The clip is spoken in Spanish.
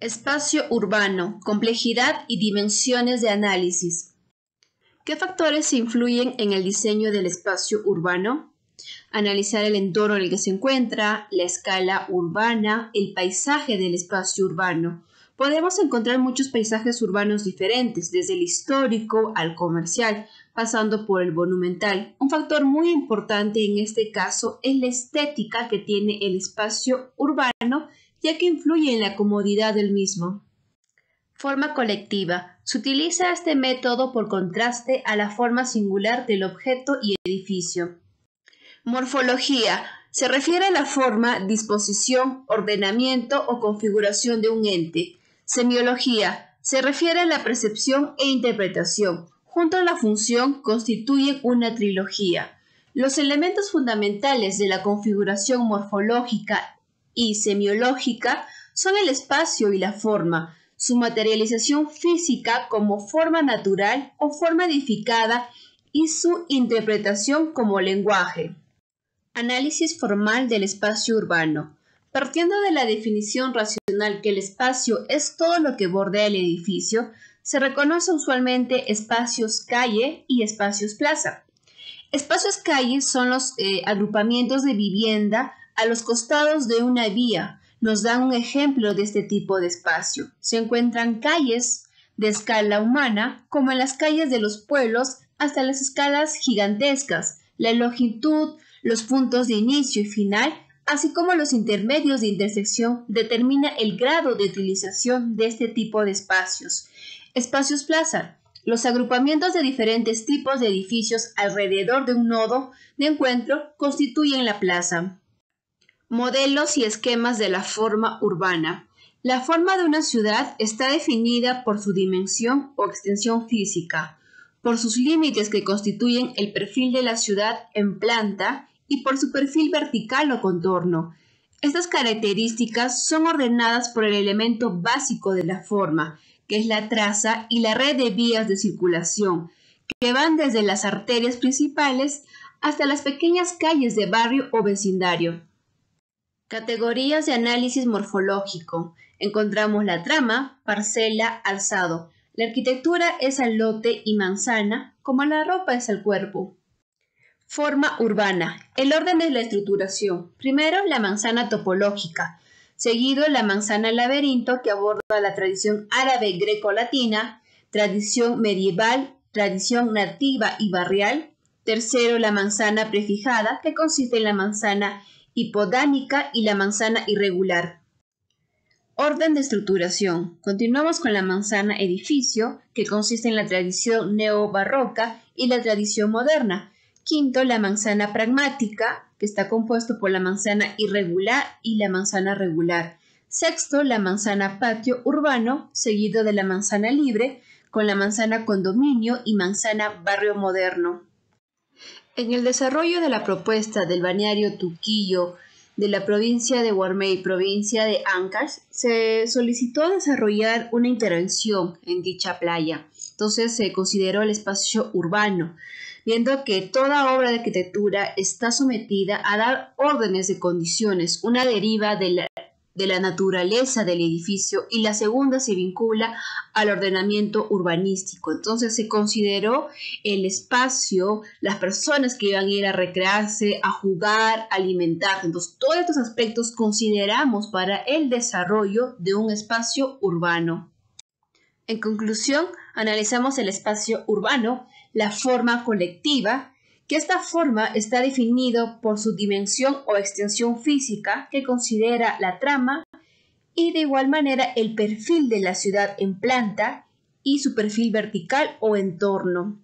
Espacio urbano, complejidad y dimensiones de análisis. ¿Qué factores influyen en el diseño del espacio urbano? Analizar el entorno en el que se encuentra, la escala urbana, el paisaje del espacio urbano. Podemos encontrar muchos paisajes urbanos diferentes, desde el histórico al comercial, pasando por el monumental. Un factor muy importante en este caso es la estética que tiene el espacio urbano, ya que influye en la comodidad del mismo. Forma colectiva. Se utiliza este método por contraste a la forma singular del objeto y edificio. Morfología. Se refiere a la forma, disposición, ordenamiento o configuración de un ente. Semiología. Se refiere a la percepción e interpretación, junto a la función constituyen una trilogía. Los elementos fundamentales de la configuración morfológica y semiológica son el espacio y la forma, su materialización física como forma natural o forma edificada y su interpretación como lenguaje. Análisis formal del espacio urbano. Partiendo de la definición racional que el espacio es todo lo que bordea el edificio, se reconoce usualmente espacios calle y espacios plaza. Espacios calle son los eh, agrupamientos de vivienda a los costados de una vía. Nos dan un ejemplo de este tipo de espacio. Se encuentran calles de escala humana, como en las calles de los pueblos, hasta las escalas gigantescas, la longitud, los puntos de inicio y final, así como los intermedios de intersección, determina el grado de utilización de este tipo de espacios. Espacios plaza. Los agrupamientos de diferentes tipos de edificios alrededor de un nodo de encuentro constituyen la plaza. Modelos y esquemas de la forma urbana. La forma de una ciudad está definida por su dimensión o extensión física, por sus límites que constituyen el perfil de la ciudad en planta y por su perfil vertical o contorno. Estas características son ordenadas por el elemento básico de la forma, que es la traza, y la red de vías de circulación, que van desde las arterias principales hasta las pequeñas calles de barrio o vecindario. Categorías de análisis morfológico. Encontramos la trama, parcela, alzado. La arquitectura es al lote y manzana, como la ropa es al cuerpo. Forma urbana. El orden de la estructuración. Primero, la manzana topológica, seguido La manzana laberinto, que aborda la tradición árabe greco-latina, tradición medieval, tradición nativa y barrial. Tercero, La manzana prefijada, que consiste en la manzana hipodánica y la manzana irregular. Orden de estructuración. Continuamos con la manzana edificio, que consiste en la tradición neobarroca y la tradición moderna. Quinto, la manzana pragmática, que está compuesto por la manzana irregular y la manzana regular. Sexto, la manzana patio urbano, seguido de la manzana libre, con la manzana condominio y manzana barrio moderno. En el desarrollo de la propuesta del baneario Tuquillo de la provincia de Guarmey, provincia de Ancash, se solicitó desarrollar una intervención en dicha playa entonces se consideró el espacio urbano, viendo que toda obra de arquitectura está sometida a dar órdenes de condiciones, una deriva de la, naturaleza del edificio y la segunda se vincula al ordenamiento urbanístico. Entonces se consideró el espacio, las personas que iban a ir a recrearse, a jugar, a alimentarse. Entonces todos estos aspectos consideramos para el desarrollo de un espacio urbano. En conclusión, analizamos el espacio urbano, la forma colectiva, que esta forma está definido por su dimensión o extensión física que considera la trama y de igual manera el perfil de la ciudad en planta y su perfil vertical o entorno.